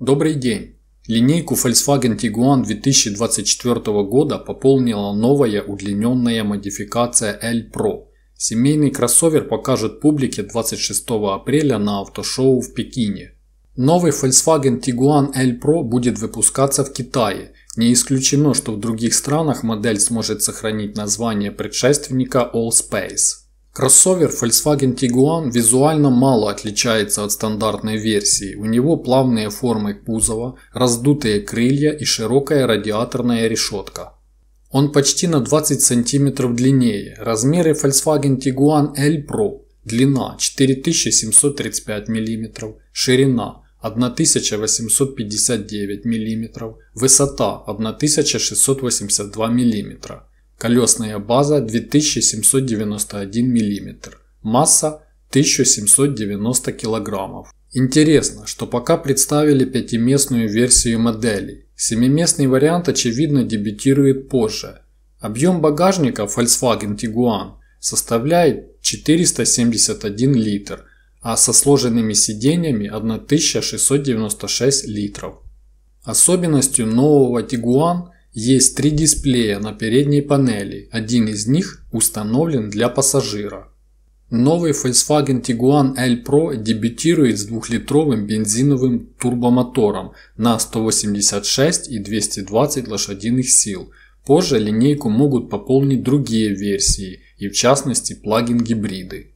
Добрый день! Линейку Volkswagen Tiguan 2024 года пополнила новая удлиненная модификация L-Pro. Семейный кроссовер покажет публике 26 апреля на автошоу в Пекине. Новый Volkswagen Tiguan L-Pro будет выпускаться в Китае. Не исключено, что в других странах модель сможет сохранить название предшественника All Space. Кроссовер Volkswagen Tiguan визуально мало отличается от стандартной версии. У него плавные формы кузова, раздутые крылья и широкая радиаторная решетка. Он почти на 20 см длиннее. Размеры Volkswagen Tiguan L Pro. Длина 4735 мм, ширина 1859 мм, высота 1682 мм. Колесная база 2791 мм. Масса 1790 кг. Интересно, что пока представили пятиместную версию модели. Семиместный вариант очевидно дебютирует позже. Объем багажника Volkswagen Tiguan составляет 471 литр, а со сложенными сиденьями 1696 литров. Особенностью нового Tiguan есть три дисплея на передней панели, один из них установлен для пассажира. Новый Volkswagen Tiguan L Pro дебютирует с двухлитровым бензиновым турбомотором на 186 и 220 лошадиных сил. Позже линейку могут пополнить другие версии и в частности плагин-гибриды.